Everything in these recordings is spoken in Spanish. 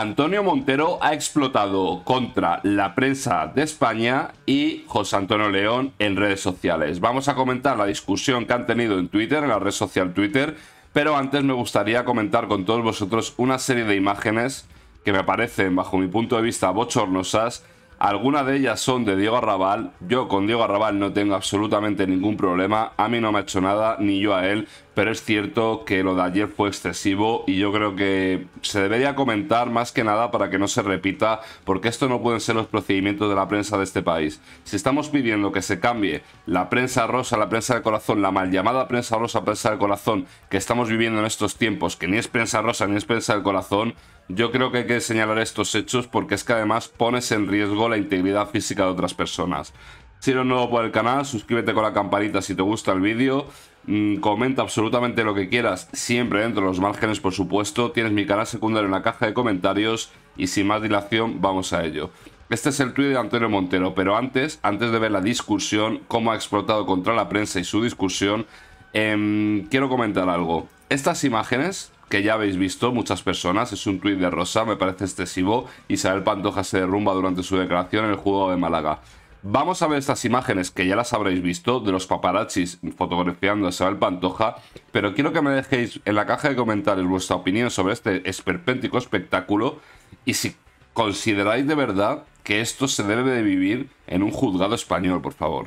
Antonio Montero ha explotado contra la prensa de España y José Antonio León en redes sociales. Vamos a comentar la discusión que han tenido en Twitter, en la red social Twitter, pero antes me gustaría comentar con todos vosotros una serie de imágenes que me parecen, bajo mi punto de vista, bochornosas algunas de ellas son de Diego Arrabal. Yo con Diego Arrabal no tengo absolutamente ningún problema. A mí no me ha hecho nada, ni yo a él. Pero es cierto que lo de ayer fue excesivo y yo creo que se debería comentar más que nada para que no se repita, porque esto no pueden ser los procedimientos de la prensa de este país. Si estamos pidiendo que se cambie la prensa rosa, la prensa de corazón, la mal llamada prensa rosa, prensa del corazón que estamos viviendo en estos tiempos, que ni es prensa rosa ni es prensa del corazón, yo creo que hay que señalar estos hechos porque es que además pones en riesgo la integridad física de otras personas. Si eres nuevo por el canal, suscríbete con la campanita si te gusta el vídeo. Mm, comenta absolutamente lo que quieras, siempre dentro de los márgenes, por supuesto. Tienes mi canal secundario en la caja de comentarios y sin más dilación, vamos a ello. Este es el tuit de Antonio Montero, pero antes, antes de ver la discusión, cómo ha explotado contra la prensa y su discusión, em, quiero comentar algo. Estas imágenes que ya habéis visto muchas personas. Es un tuit de Rosa, me parece excesivo. Isabel Pantoja se derrumba durante su declaración en el juego de Málaga. Vamos a ver estas imágenes que ya las habréis visto de los paparazzis fotografiando a Isabel Pantoja, pero quiero que me dejéis en la caja de comentarios vuestra opinión sobre este esperpéntico espectáculo y si consideráis de verdad que esto se debe de vivir en un juzgado español, por favor.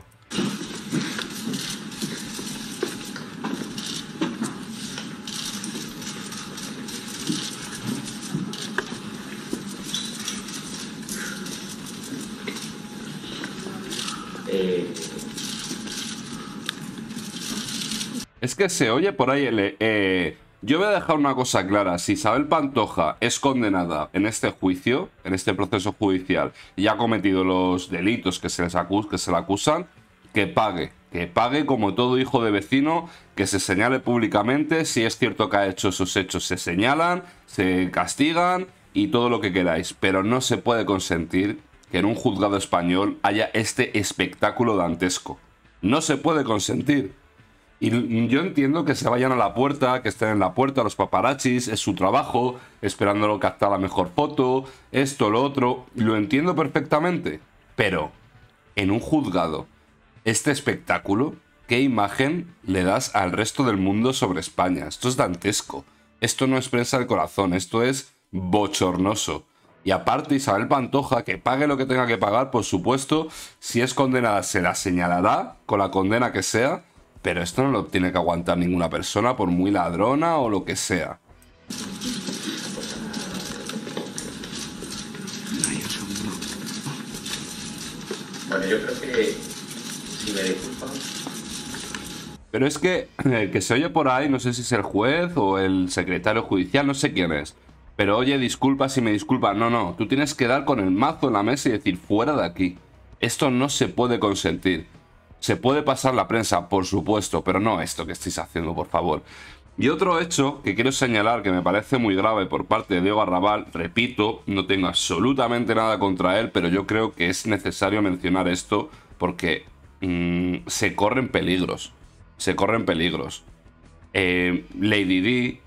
Es que se oye por ahí el... Eh, eh, yo voy a dejar una cosa clara. Si Isabel Pantoja es condenada en este juicio, en este proceso judicial, y ha cometido los delitos que se, que se le acusan, que pague. Que pague como todo hijo de vecino, que se señale públicamente si es cierto que ha hecho esos hechos. Se señalan, se castigan y todo lo que queráis. Pero no se puede consentir que en un juzgado español haya este espectáculo dantesco. No se puede consentir. Y yo entiendo que se vayan a la puerta, que estén en la puerta los paparachis, es su trabajo, esperándolo captar la mejor foto, esto, lo otro, lo entiendo perfectamente. Pero, en un juzgado, este espectáculo, ¿qué imagen le das al resto del mundo sobre España? Esto es dantesco. Esto no es el corazón, esto es bochornoso. Y aparte, Isabel Pantoja, que pague lo que tenga que pagar, por supuesto, si es condenada se la señalará con la condena que sea, pero esto no lo tiene que aguantar ninguna persona, por muy ladrona o lo que sea. Bueno, yo creo que me Pero es que el eh, que se oye por ahí, no sé si es el juez o el secretario judicial, no sé quién es pero oye, disculpa si me disculpa. No, no, tú tienes que dar con el mazo en la mesa y decir, fuera de aquí. Esto no se puede consentir. Se puede pasar la prensa, por supuesto, pero no esto que estáis haciendo, por favor. Y otro hecho que quiero señalar que me parece muy grave por parte de Diego Arrabal, repito, no tengo absolutamente nada contra él, pero yo creo que es necesario mencionar esto porque mm, se corren peligros. Se corren peligros. Eh, Lady D,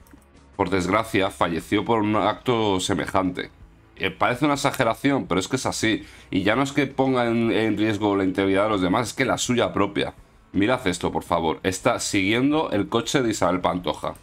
por desgracia, falleció por un acto semejante. Eh, parece una exageración, pero es que es así. Y ya no es que ponga en, riesgo la integridad de los demás, es que la suya propia. Mirad esto, por favor. Está siguiendo el coche de Isabel Pantoja.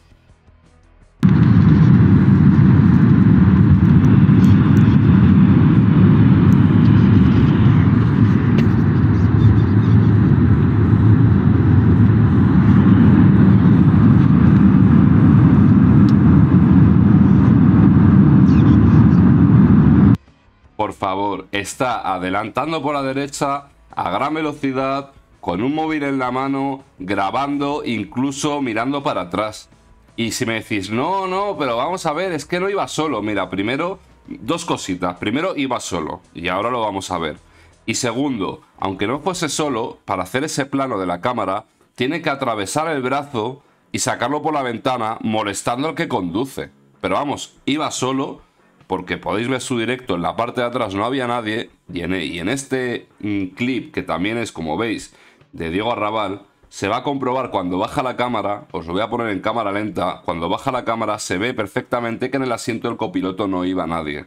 por favor, está adelantando por la derecha a gran velocidad, con un móvil en la mano, grabando, incluso mirando para atrás. Y si me decís, no, no, pero vamos a ver, es que no iba solo. Mira, primero, dos cositas. Primero, iba solo, y ahora lo vamos a ver. Y segundo, aunque no fuese solo, para hacer ese plano de la cámara, tiene que atravesar el brazo y sacarlo por la ventana, molestando al que conduce. Pero vamos, iba solo porque podéis ver su directo, en la parte de atrás no había nadie, y en, e, este mm, clip, que también es, como veis, de Diego Arrabal, se va a comprobar cuando baja la cámara, os lo voy a poner en cámara lenta, cuando baja la cámara se ve perfectamente que en el asiento del copiloto no iba nadie.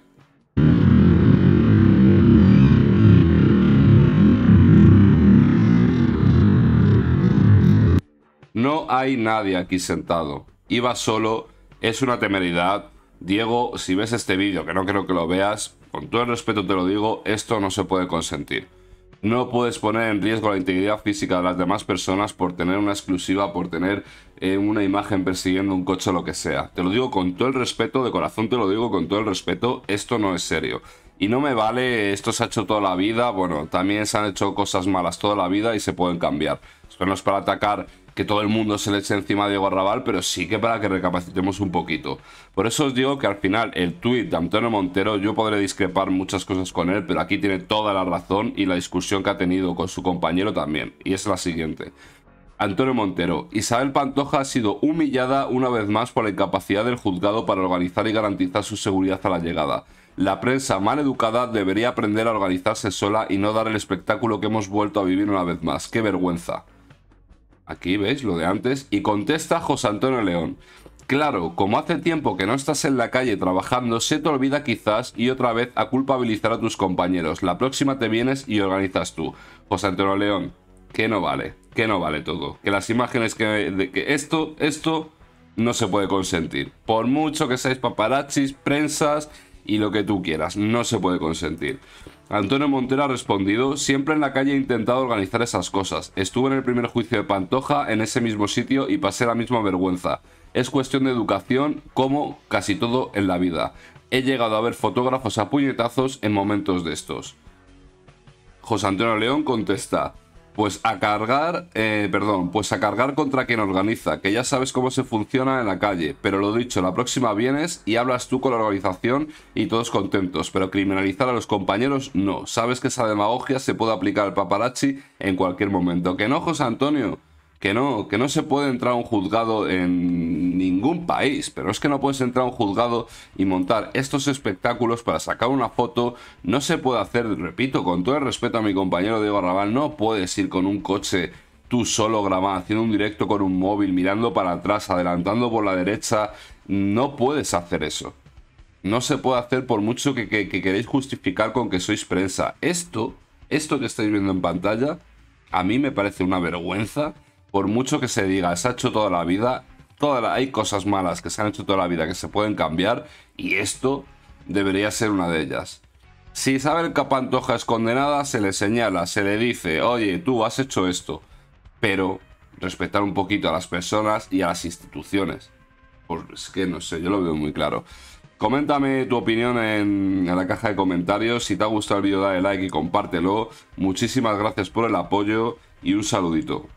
No hay nadie aquí sentado. Iba solo, es una temeridad, Diego, si ves este vídeo, que no creo que lo veas, con todo el respeto te lo digo, esto no se puede consentir. No puedes poner en riesgo la integridad física de las demás personas por tener una exclusiva, por tener eh, una imagen persiguiendo un coche o lo que sea. Te lo digo con todo el respeto, de corazón te lo digo con todo el respeto, esto no es serio. Y no me vale, esto se ha hecho toda la vida, bueno, también se han hecho cosas malas toda la vida y se pueden cambiar. Esto no es para atacar que todo el mundo se le eche encima de Diego Arrabal, pero sí que para que recapacitemos un poquito. Por eso os digo que al final el tuit de Antonio Montero, yo podré discrepar muchas cosas con él, pero aquí tiene toda la razón y la discusión que ha tenido con su compañero también, y es la siguiente. Antonio Montero, Isabel Pantoja ha sido humillada una vez más por la incapacidad del juzgado para organizar y garantizar su seguridad a la llegada. La prensa mal educada debería aprender a organizarse sola y no dar el espectáculo que hemos vuelto a vivir una vez más. ¡Qué vergüenza! Aquí veis lo de antes. Y contesta José Antonio León. Claro, como hace tiempo que no estás en la calle trabajando, se te olvida quizás y otra vez a culpabilizar a tus compañeros. La próxima te vienes y organizas tú. José Antonio León, que no vale, que no vale todo. Que las imágenes que... De, que esto, esto no se puede consentir. Por mucho que seáis paparazzis, prensas y lo que tú quieras, no se puede consentir. Antonio Montero ha respondido, siempre en la calle he intentado organizar esas cosas. Estuve en el primer juicio de Pantoja, en ese mismo sitio y pasé la misma vergüenza. Es cuestión de educación, como casi todo en la vida. He llegado a ver fotógrafos a puñetazos en momentos de estos. José Antonio León contesta, pues a cargar, eh, perdón, pues a cargar contra quien organiza, que ya sabes cómo se funciona en la calle. Pero lo dicho, la próxima vienes y hablas tú con la organización y todos contentos. Pero criminalizar a los compañeros, no. Sabes que esa demagogia se puede aplicar al paparazzi en cualquier momento. Que no, José Antonio, que no, que no se puede entrar a un juzgado en ningún país. Pero es que no puedes entrar a un juzgado y montar estos espectáculos para sacar una foto. No se puede hacer, repito, con todo el respeto a mi compañero Diego Raval, no puedes ir con un coche tú solo grabando, haciendo un directo con un móvil, mirando para atrás, adelantando por la derecha. No puedes hacer eso. No se puede hacer por mucho que, que queréis justificar con que sois prensa. Esto, esto que estáis viendo en pantalla, a mí me parece una vergüenza por mucho que se diga, se ha hecho toda la vida, hay cosas malas que se han hecho toda la vida que se pueden cambiar y esto debería ser una de ellas. Si Isabel Capantoja es condenada, se le señala, se le dice, oye, tú has hecho esto, pero respetar un poquito a las personas y a las instituciones. Pues es que no sé, yo lo veo muy claro. Coméntame tu opinión en, en, la caja de comentarios. Si te ha gustado el vídeo, dale like y compártelo. Muchísimas gracias por el apoyo y un saludito.